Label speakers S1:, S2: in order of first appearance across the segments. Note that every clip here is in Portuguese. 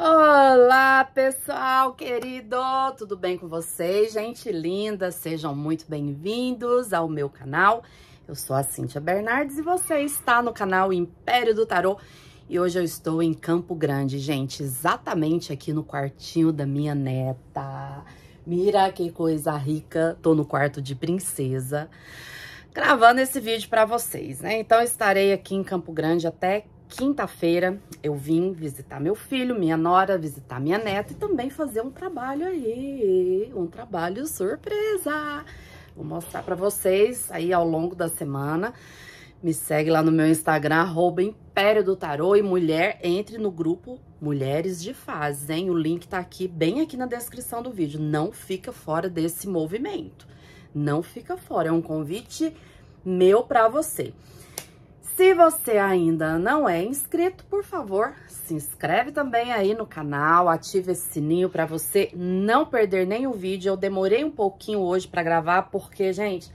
S1: Olá, pessoal querido! Tudo bem com vocês? Gente linda, sejam muito bem-vindos ao meu canal. Eu sou a Cíntia Bernardes e você está no canal Império do Tarot. E hoje eu estou em Campo Grande, gente, exatamente aqui no quartinho da minha neta. Mira que coisa rica, tô no quarto de princesa gravando esse vídeo para vocês, né? Então, estarei aqui em Campo Grande até quinta-feira eu vim visitar meu filho, minha nora, visitar minha neta e também fazer um trabalho aí, um trabalho surpresa. Vou mostrar para vocês aí ao longo da semana. Me segue lá no meu Instagram, arroba Império do Tarô e Mulher, entre no grupo Mulheres de Fases, hein? O link tá aqui, bem aqui na descrição do vídeo. Não fica fora desse movimento. Não fica fora, é um convite meu para você. Se você ainda não é inscrito, por favor, se inscreve também aí no canal, ative esse sininho para você não perder nenhum vídeo. Eu demorei um pouquinho hoje para gravar porque, gente,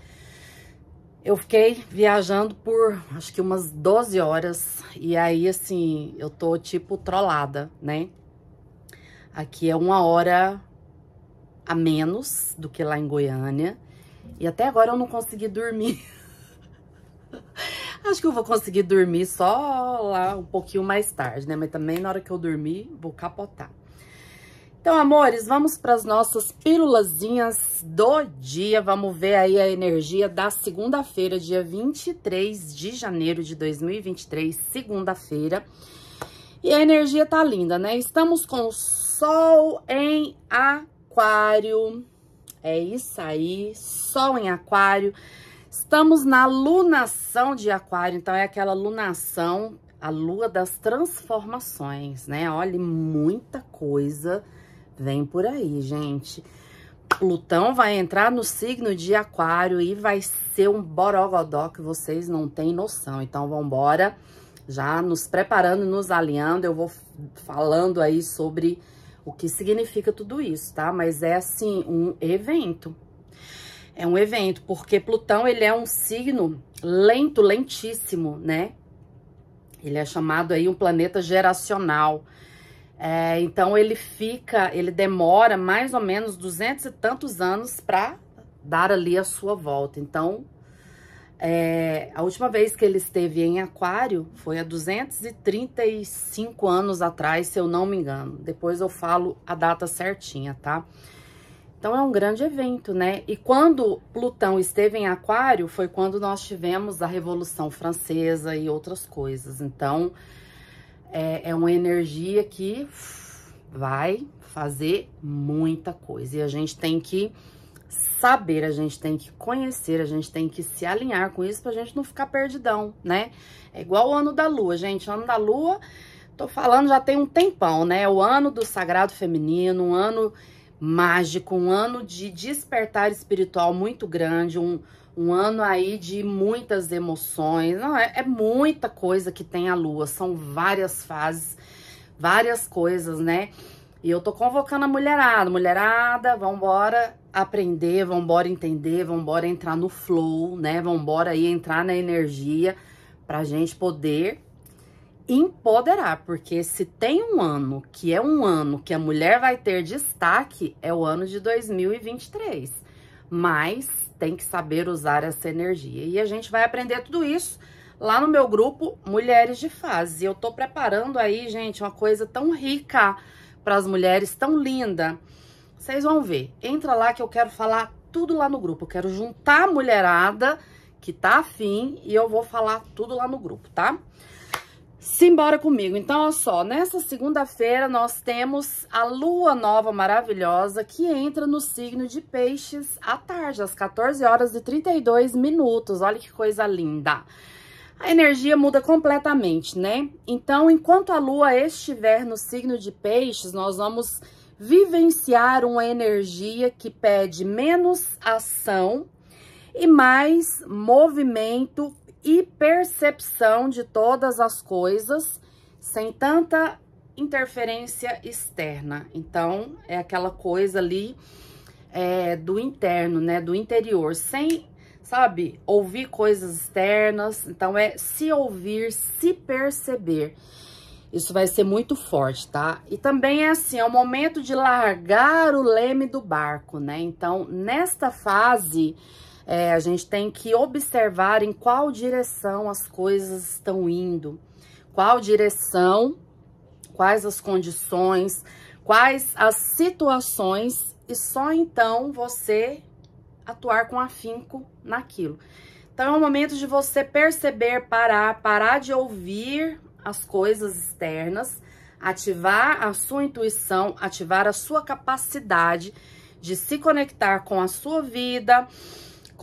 S1: eu fiquei viajando por acho que umas 12 horas e aí assim, eu tô tipo trollada, né? Aqui é uma hora a menos do que lá em Goiânia e até agora eu não consegui dormir. Acho que eu vou conseguir dormir só lá um pouquinho mais tarde, né? Mas também na hora que eu dormir, vou capotar. Então, amores, vamos para as nossas pílulazinhas do dia. Vamos ver aí a energia da segunda-feira, dia 23 de janeiro de 2023, segunda-feira. E a energia tá linda, né? Estamos com o Sol em Aquário. É isso aí, Sol em Aquário. Estamos na lunação de aquário, então é aquela lunação, a lua das transformações, né? Olha, muita coisa vem por aí, gente. Plutão vai entrar no signo de aquário e vai ser um borogodó que vocês não têm noção. Então, vamos embora, já nos preparando, nos alinhando. Eu vou falando aí sobre o que significa tudo isso, tá? Mas é, assim, um evento. É um evento, porque Plutão, ele é um signo lento, lentíssimo, né? Ele é chamado aí um planeta geracional. É, então, ele fica, ele demora mais ou menos duzentos e tantos anos para dar ali a sua volta. Então, é, a última vez que ele esteve em aquário foi há 235 anos atrás, se eu não me engano. Depois eu falo a data certinha, tá? Tá? Então é um grande evento, né? E quando Plutão esteve em Aquário, foi quando nós tivemos a Revolução Francesa e outras coisas. Então é, é uma energia que vai fazer muita coisa. E a gente tem que saber, a gente tem que conhecer, a gente tem que se alinhar com isso pra gente não ficar perdidão, né? É igual o ano da lua, gente. O ano da lua, tô falando já tem um tempão, né? O ano do sagrado feminino, um ano mágico, um ano de despertar espiritual muito grande, um, um ano aí de muitas emoções. Não, é, é muita coisa que tem a lua, são várias fases, várias coisas, né? E eu tô convocando a mulherada, mulherada, vambora aprender, vambora entender, vambora entrar no flow, né? Vambora aí entrar na energia pra gente poder empoderar, porque se tem um ano que é um ano que a mulher vai ter destaque, é o ano de 2023. Mas tem que saber usar essa energia. E a gente vai aprender tudo isso lá no meu grupo Mulheres de Fase. Eu tô preparando aí, gente, uma coisa tão rica para as mulheres, tão linda. Vocês vão ver. Entra lá que eu quero falar tudo lá no grupo. Eu quero juntar a mulherada que tá afim e eu vou falar tudo lá no grupo, tá? Simbora comigo. Então, olha só, nessa segunda-feira nós temos a lua nova maravilhosa que entra no signo de peixes à tarde, às 14 horas e 32 minutos. Olha que coisa linda. A energia muda completamente, né? Então, enquanto a lua estiver no signo de peixes, nós vamos vivenciar uma energia que pede menos ação e mais movimento e percepção de todas as coisas sem tanta interferência externa. Então, é aquela coisa ali é, do interno, né? Do interior, sem, sabe, ouvir coisas externas. Então, é se ouvir, se perceber. Isso vai ser muito forte, tá? E também é assim, é o momento de largar o leme do barco, né? Então, nesta fase é, a gente tem que observar em qual direção as coisas estão indo, qual direção, quais as condições, quais as situações, e só então você atuar com afinco naquilo. Então é o momento de você perceber, parar, parar de ouvir as coisas externas, ativar a sua intuição, ativar a sua capacidade de se conectar com a sua vida,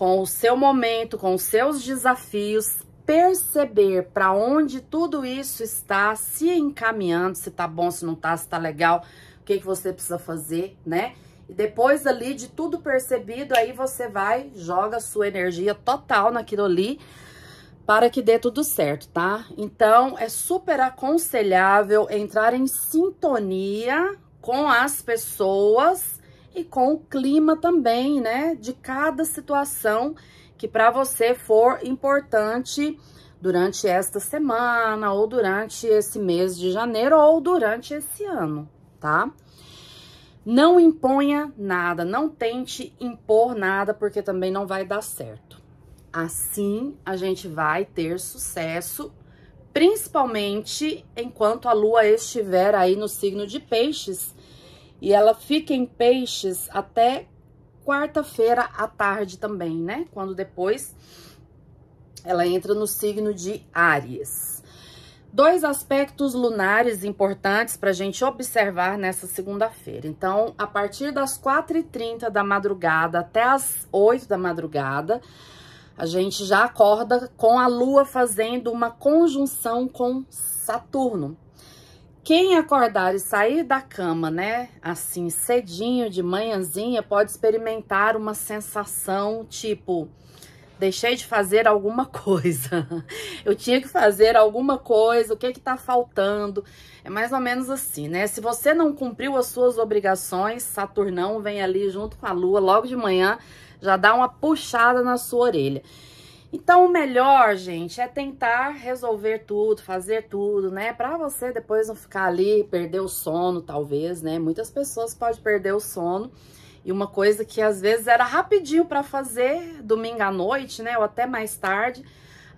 S1: com o seu momento, com os seus desafios, perceber para onde tudo isso está se encaminhando, se tá bom, se não tá, se tá legal, o que que você precisa fazer, né? E depois ali de tudo percebido, aí você vai, joga sua energia total naquilo ali para que dê tudo certo, tá? Então, é super aconselhável entrar em sintonia com as pessoas e com o clima também, né, de cada situação que para você for importante durante esta semana ou durante esse mês de janeiro ou durante esse ano, tá? Não imponha nada, não tente impor nada porque também não vai dar certo. Assim a gente vai ter sucesso, principalmente enquanto a lua estiver aí no signo de peixes, e ela fica em peixes até quarta-feira à tarde também, né? Quando depois ela entra no signo de Áries. Dois aspectos lunares importantes para a gente observar nessa segunda-feira. Então, a partir das 4h30 da madrugada até as 8 da madrugada, a gente já acorda com a Lua fazendo uma conjunção com Saturno. Quem acordar e sair da cama, né, assim, cedinho, de manhãzinha, pode experimentar uma sensação tipo: deixei de fazer alguma coisa, eu tinha que fazer alguma coisa, o que é que tá faltando? É mais ou menos assim, né? Se você não cumpriu as suas obrigações, Saturnão vem ali junto com a lua logo de manhã, já dá uma puxada na sua orelha. Então, o melhor, gente, é tentar resolver tudo, fazer tudo, né? Pra você depois não ficar ali, perder o sono, talvez, né? Muitas pessoas podem perder o sono. E uma coisa que às vezes era rapidinho para fazer, domingo à noite, né? Ou até mais tarde,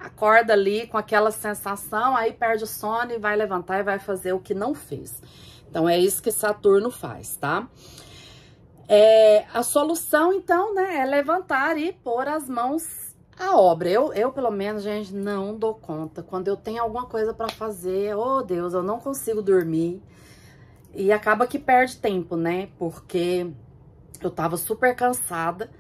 S1: acorda ali com aquela sensação, aí perde o sono e vai levantar e vai fazer o que não fez. Então, é isso que Saturno faz, tá? É, a solução, então, né, é levantar e pôr as mãos a obra. Eu, eu, pelo menos, gente, não dou conta. Quando eu tenho alguma coisa para fazer, oh Deus, eu não consigo dormir. E acaba que perde tempo, né? Porque eu tava super cansada.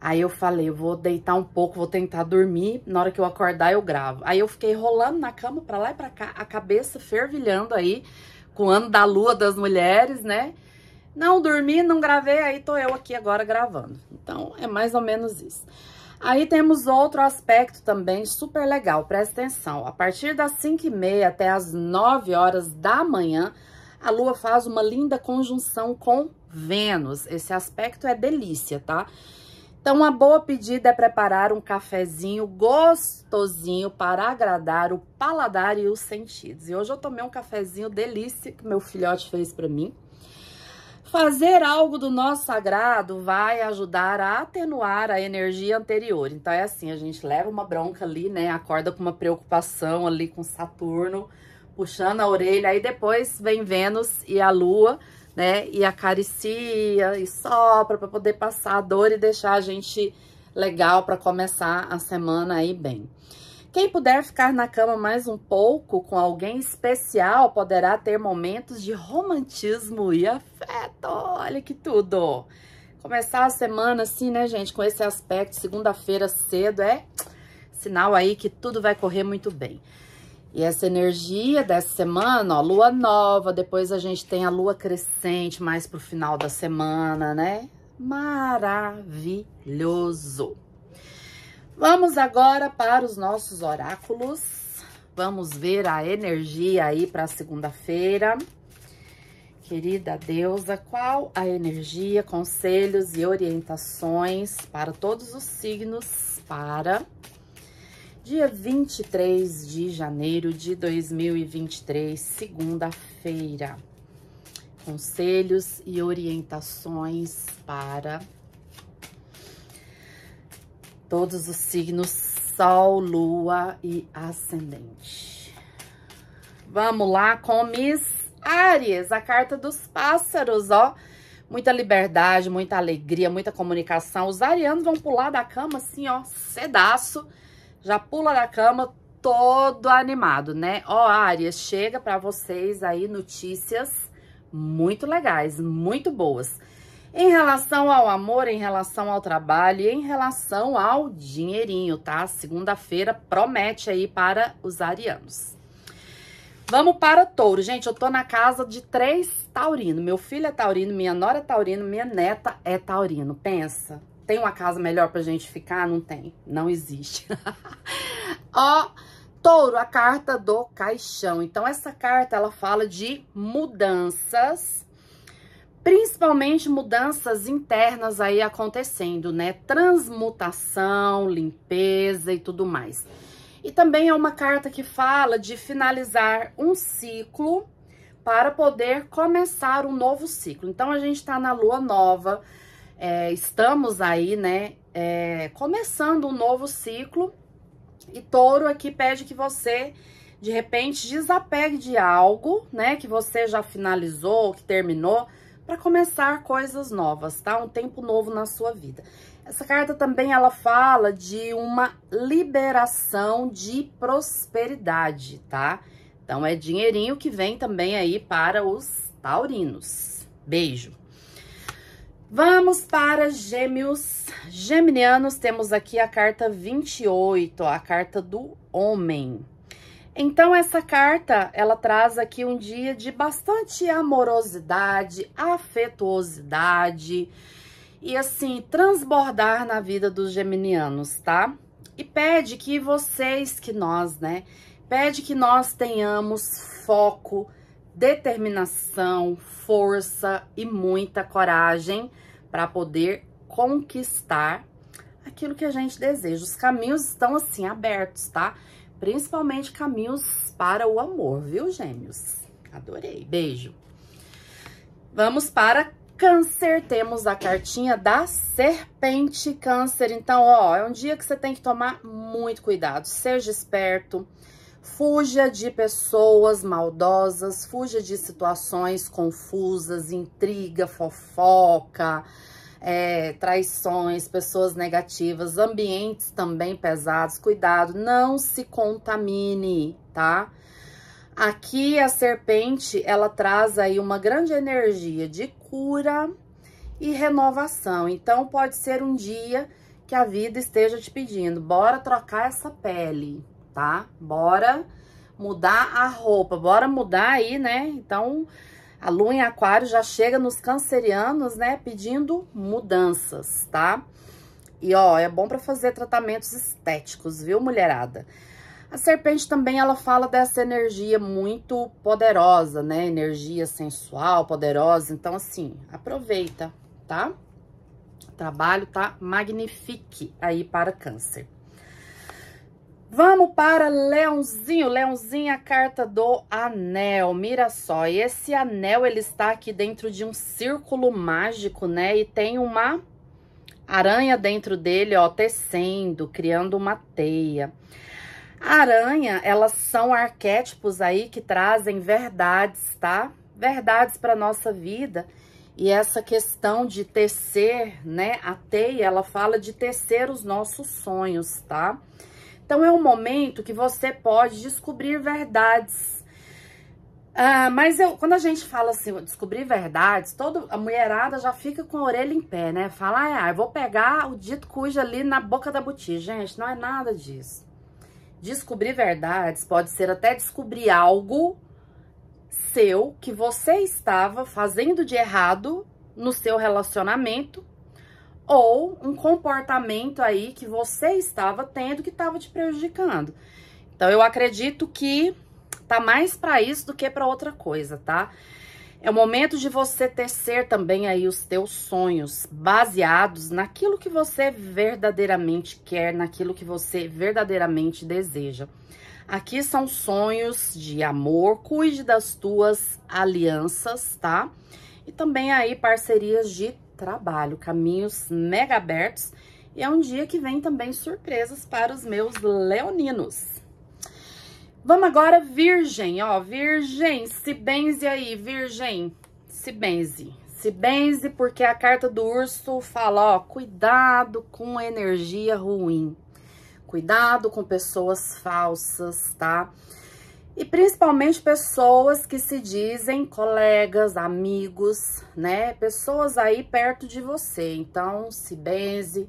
S1: Aí eu falei, eu vou deitar um pouco, vou tentar dormir. Na hora que eu acordar, eu gravo. Aí eu fiquei rolando na cama pra lá e pra cá, a cabeça fervilhando aí, com o ano da lua das mulheres, né? Não dormi, não gravei, aí tô eu aqui agora gravando. Então, é mais ou menos isso. Aí temos outro aspecto também super legal, presta atenção. A partir das 5 e meia até as 9 horas da manhã, a Lua faz uma linda conjunção com Vênus. Esse aspecto é delícia, tá? Então, uma boa pedida é preparar um cafezinho gostosinho para agradar o paladar e os sentidos. E hoje eu tomei um cafezinho delícia que meu filhote fez para mim. Fazer algo do nosso sagrado vai ajudar a atenuar a energia anterior. Então é assim, a gente leva uma bronca ali, né? Acorda com uma preocupação ali com Saturno, puxando a orelha, aí depois vem Vênus e a Lua, né? E acaricia e sopra para poder passar a dor e deixar a gente legal para começar a semana aí bem. Quem puder ficar na cama mais um pouco com alguém especial poderá ter momentos de romantismo e afeto. Olha que tudo! Começar a semana assim, né, gente, com esse aspecto, segunda-feira cedo, é sinal aí que tudo vai correr muito bem. E essa energia dessa semana, ó, lua nova, depois a gente tem a lua crescente mais pro final da semana, né? Maravilhoso! Vamos agora para os nossos oráculos. Vamos ver a energia aí para segunda-feira. Querida deusa, qual a energia, conselhos e orientações para todos os signos para dia 23 de janeiro de 2023, segunda-feira? Conselhos e orientações para todos os signos Sol, Lua e Ascendente. Vamos lá com Miss aries a carta dos pássaros, ó. Muita liberdade, muita alegria, muita comunicação. Os arianos vão pular da cama assim, ó, cedaço. Já pula da cama todo animado, né? Ó, aries chega para vocês aí notícias muito legais, muito boas. Em relação ao amor, em relação ao trabalho, em relação ao dinheirinho, tá? Segunda-feira promete aí para os arianos. Vamos para touro. Gente, eu tô na casa de três taurino. Meu filho é taurino, minha nora é taurino, minha neta é taurino. Pensa, tem uma casa melhor pra gente ficar? Não tem, não existe. Ó, touro, a carta do caixão. Então, essa carta, ela fala de mudanças principalmente mudanças internas aí acontecendo, né? Transmutação, limpeza e tudo mais. E também é uma carta que fala de finalizar um ciclo para poder começar um novo ciclo. Então, a gente está na lua nova, é, estamos aí, né, é, começando um novo ciclo. E touro aqui pede que você, de repente, desapegue de algo, né, que você já finalizou, que terminou, para começar coisas novas, tá? Um tempo novo na sua vida. Essa carta também ela fala de uma liberação de prosperidade, tá? Então é dinheirinho que vem também aí para os taurinos. Beijo. Vamos para gêmeos. Geminianos, temos aqui a carta 28, a carta do homem. Então essa carta, ela traz aqui um dia de bastante amorosidade, afetuosidade e assim transbordar na vida dos geminianos, tá? E pede que vocês, que nós, né? Pede que nós tenhamos foco, determinação, força e muita coragem para poder conquistar aquilo que a gente deseja. Os caminhos estão assim abertos, tá? Principalmente caminhos para o amor, viu, gêmeos? Adorei, beijo. Vamos para câncer, temos a cartinha da serpente câncer. Então, ó, é um dia que você tem que tomar muito cuidado, seja esperto, fuja de pessoas maldosas, fuja de situações confusas, intriga, fofoca, é, traições, pessoas negativas, ambientes também pesados. Cuidado, não se contamine, tá? Aqui a serpente, ela traz aí uma grande energia de cura e renovação. Então pode ser um dia que a vida esteja te pedindo, bora trocar essa pele, tá? Bora mudar a roupa, bora mudar aí, né? Então a lua em aquário já chega nos cancerianos, né, pedindo mudanças, tá? E, ó, é bom para fazer tratamentos estéticos, viu, mulherada? A serpente também, ela fala dessa energia muito poderosa, né? Energia sensual, poderosa. Então, assim, aproveita, tá? O trabalho tá magnifique aí para câncer. Vamos para Leãozinho, Leãozinho é a carta do anel, mira só, e esse anel ele está aqui dentro de um círculo mágico, né, e tem uma aranha dentro dele, ó, tecendo, criando uma teia. aranha, elas são arquétipos aí que trazem verdades, tá, verdades para nossa vida, e essa questão de tecer, né, a teia, ela fala de tecer os nossos sonhos, tá, tá. Então, é um momento que você pode descobrir verdades. Ah, mas eu, quando a gente fala assim, descobrir verdades, toda a mulherada já fica com a orelha em pé, né? Fala, ah, eu vou pegar o dito cuja ali na boca da botija. Gente, não é nada disso. Descobrir verdades pode ser até descobrir algo seu que você estava fazendo de errado no seu relacionamento ou um comportamento aí que você estava tendo que estava te prejudicando. Então, eu acredito que tá mais para isso do que para outra coisa, tá? É o momento de você tecer também aí os teus sonhos baseados naquilo que você verdadeiramente quer, naquilo que você verdadeiramente deseja. Aqui são sonhos de amor, cuide das tuas alianças, tá? E também aí parcerias de trabalho, caminhos mega abertos. E é um dia que vem também surpresas para os meus leoninos. Vamos agora, virgem, ó, virgem, se benze aí, virgem, se benze. Se benze porque a carta do urso fala, ó, cuidado com energia ruim. Cuidado com pessoas falsas, tá? Tá? E principalmente pessoas que se dizem colegas, amigos, né? Pessoas aí perto de você. Então, se benze.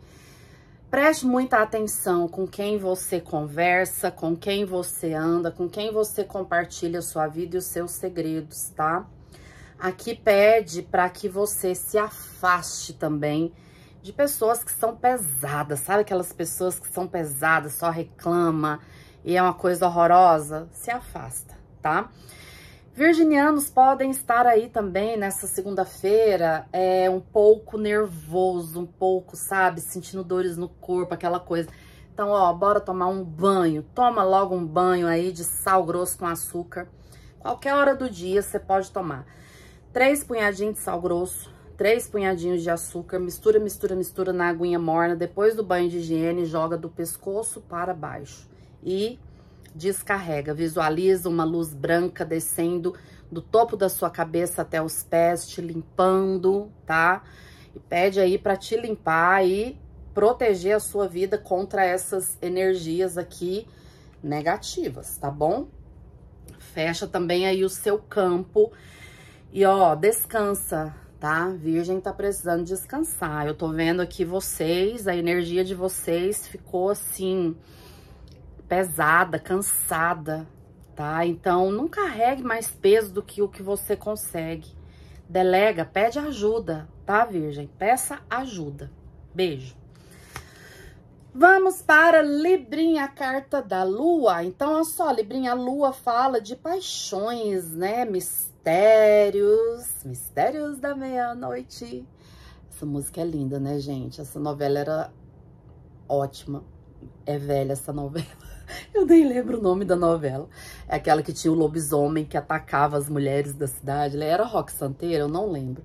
S1: Preste muita atenção com quem você conversa, com quem você anda, com quem você compartilha sua vida e os seus segredos, tá? Aqui pede para que você se afaste também de pessoas que são pesadas, sabe aquelas pessoas que são pesadas, só reclama, e é uma coisa horrorosa, se afasta, tá? Virginianos podem estar aí também nessa segunda-feira é, um pouco nervoso, um pouco, sabe, sentindo dores no corpo, aquela coisa. Então, ó, bora tomar um banho. Toma logo um banho aí de sal grosso com açúcar. Qualquer hora do dia você pode tomar. Três punhadinhos de sal grosso, três punhadinhos de açúcar, mistura, mistura, mistura na aguinha morna. Depois do banho de higiene, joga do pescoço para baixo e descarrega. Visualiza uma luz branca descendo do topo da sua cabeça até os pés, te limpando, tá? E pede aí para te limpar e proteger a sua vida contra essas energias aqui negativas, tá bom? Fecha também aí o seu campo e ó, descansa, tá? Virgem tá precisando descansar. Eu tô vendo aqui vocês, a energia de vocês ficou assim pesada, cansada, tá? Então, não carregue mais peso do que o que você consegue. Delega, pede ajuda, tá, Virgem? Peça ajuda. Beijo. Vamos para Librinha, a carta da Lua. Então, olha só, Librinha, a Lua fala de paixões, né? Mistérios, mistérios da meia-noite. Essa música é linda, né, gente? Essa novela era ótima é velha essa novela. Eu nem lembro o nome da novela. É aquela que tinha o lobisomem que atacava as mulheres da cidade. Ela era rock santeira, eu não lembro.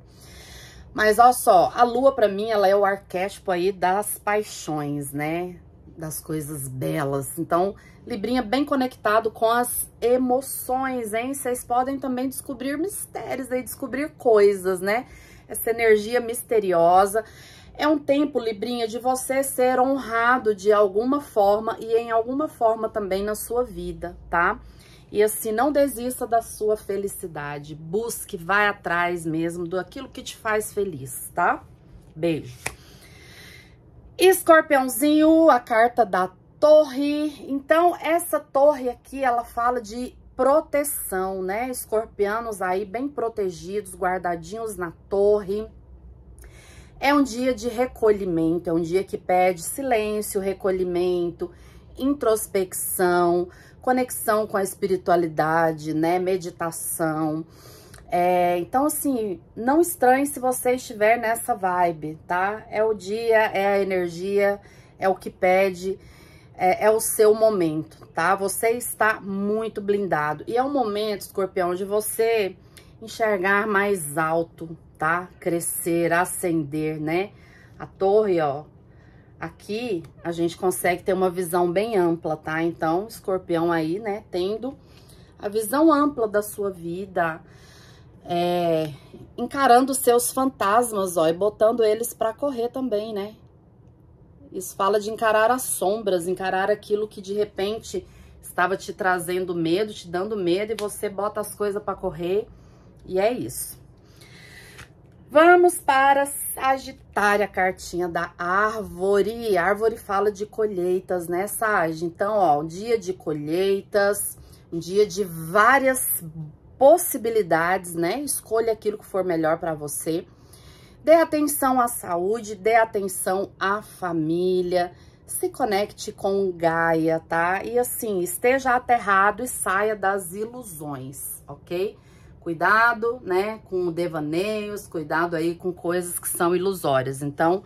S1: Mas olha só, a lua para mim ela é o arquétipo aí das paixões, né? Das coisas belas. Então, Librinha bem conectado com as emoções, hein? Vocês podem também descobrir mistérios aí, descobrir coisas, né? Essa energia misteriosa. É um tempo, Librinha, de você ser honrado de alguma forma e em alguma forma também na sua vida, tá? E assim, não desista da sua felicidade. Busque, vai atrás mesmo do aquilo que te faz feliz, tá? Beijo. Escorpiãozinho, a carta da torre. Então, essa torre aqui, ela fala de proteção, né? Escorpianos aí bem protegidos, guardadinhos na torre é um dia de recolhimento, é um dia que pede silêncio, recolhimento, introspecção, conexão com a espiritualidade, né? Meditação. É, então, assim, não estranhe se você estiver nessa vibe, tá? É o dia, é a energia, é o que pede, é, é o seu momento, tá? Você está muito blindado. E é o momento, escorpião, de você enxergar mais alto, tá crescer, ascender, né? A torre, ó, aqui a gente consegue ter uma visão bem ampla, tá? Então, escorpião aí, né, tendo a visão ampla da sua vida, é, encarando seus fantasmas, ó, e botando eles para correr também, né? Isso fala de encarar as sombras, encarar aquilo que de repente estava te trazendo medo, te dando medo, e você bota as coisas para correr, e é isso. Vamos para Sagitário, a cartinha da árvore. A árvore fala de colheitas, né, Sag? Então, ó, um dia de colheitas, um dia de várias possibilidades, né? Escolha aquilo que for melhor para você. Dê atenção à saúde, dê atenção à família, se conecte com Gaia, tá? E assim, esteja aterrado e saia das ilusões, ok? Cuidado, né, com devaneios, cuidado aí com coisas que são ilusórias. Então,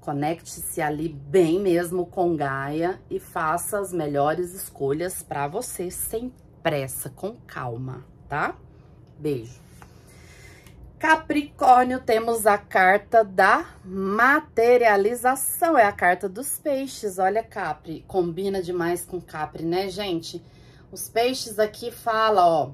S1: conecte-se ali bem mesmo com Gaia e faça as melhores escolhas para você, sem pressa, com calma, tá? Beijo. Capricórnio, temos a carta da materialização, é a carta dos peixes. Olha, Capri, combina demais com Capri, né, gente? Os peixes aqui fala, ó,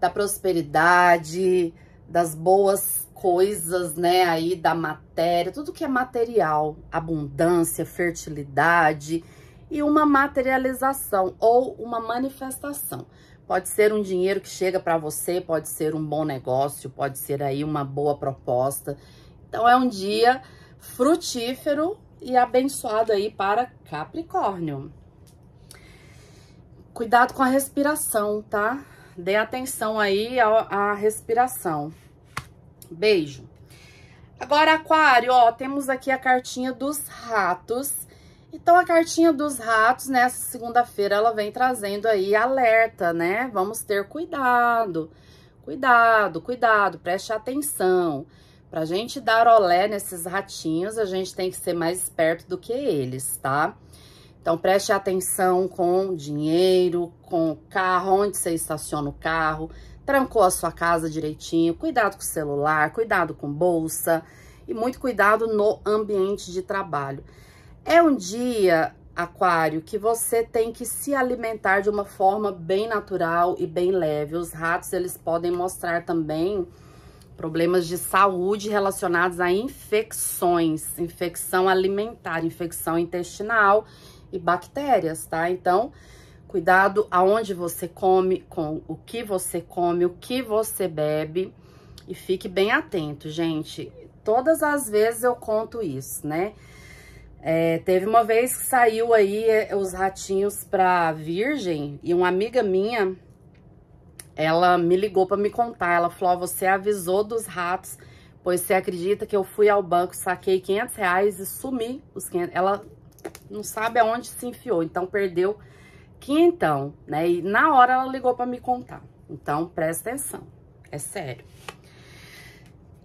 S1: da prosperidade, das boas coisas, né, aí da matéria, tudo que é material, abundância, fertilidade e uma materialização ou uma manifestação. Pode ser um dinheiro que chega para você, pode ser um bom negócio, pode ser aí uma boa proposta. Então é um dia frutífero e abençoado aí para Capricórnio. Cuidado com a respiração, tá? dê atenção aí à, respiração. Beijo. Agora, aquário, ó, temos aqui a cartinha dos ratos. Então, a cartinha dos ratos, nessa segunda-feira, ela vem trazendo aí alerta, né? Vamos ter cuidado, cuidado, cuidado, preste atenção. Pra gente dar olé nesses ratinhos, a gente tem que ser mais esperto do que eles, tá? Tá? Então, preste atenção com dinheiro, com carro, onde você estaciona o carro, trancou a sua casa direitinho, cuidado com o celular, cuidado com bolsa e muito cuidado no ambiente de trabalho. É um dia, aquário, que você tem que se alimentar de uma forma bem natural e bem leve. Os ratos, eles podem mostrar também problemas de saúde relacionados a infecções, infecção alimentar, infecção intestinal e bactérias, tá? Então, cuidado aonde você come, com o que você come, o que você bebe. E fique bem atento, gente. Todas as vezes eu conto isso, né? É, teve uma vez que saiu aí é, os ratinhos pra virgem e uma amiga minha, ela me ligou para me contar. Ela falou, você avisou dos ratos, pois você acredita que eu fui ao banco, saquei 500 reais e sumi os 500. Ela não sabe aonde se enfiou, então perdeu quinhentão, né? E na hora ela ligou para me contar. Então, presta atenção, é sério.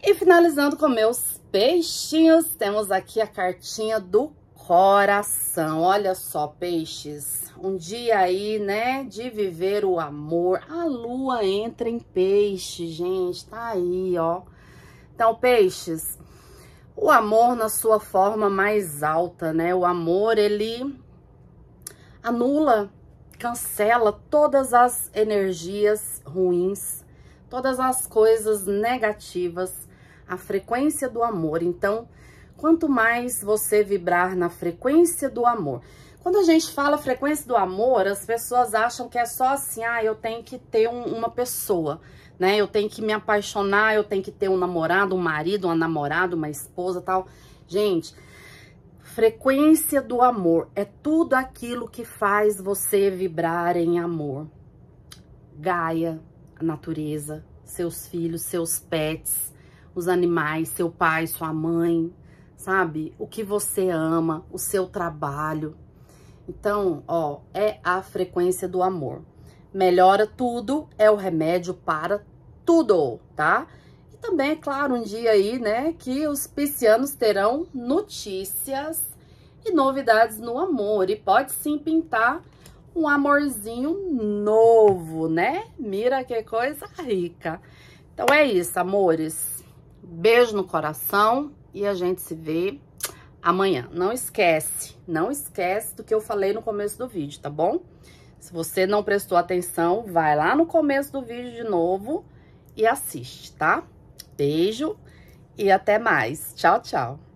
S1: E finalizando com meus peixinhos, temos aqui a cartinha do coração. Olha só, peixes, um dia aí, né, de viver o amor. A lua entra em peixe, gente, tá aí, ó. Então, peixes, o amor na sua forma mais alta, né? O amor, ele anula, cancela todas as energias ruins, todas as coisas negativas, a frequência do amor. Então, quanto mais você vibrar na frequência do amor. Quando a gente fala frequência do amor, as pessoas acham que é só assim, ah, eu tenho que ter um, uma pessoa né? Eu tenho que me apaixonar, eu tenho que ter um namorado, um marido, uma namorada, uma esposa, tal. Gente, frequência do amor é tudo aquilo que faz você vibrar em amor. Gaia, a natureza, seus filhos, seus pets, os animais, seu pai, sua mãe, sabe? O que você ama, o seu trabalho. Então, ó, é a frequência do amor. Melhora tudo é o remédio para tudo, tá? E também, é claro, um dia aí, né, que os piscianos terão notícias e novidades no amor. E pode sim pintar um amorzinho novo, né? Mira que coisa rica. Então é isso, amores. Beijo no coração e a gente se vê amanhã. Não esquece, não esquece do que eu falei no começo do vídeo, tá bom? Se você não prestou atenção, vai lá no começo do vídeo de novo e assiste, tá? Beijo e até mais. Tchau, tchau.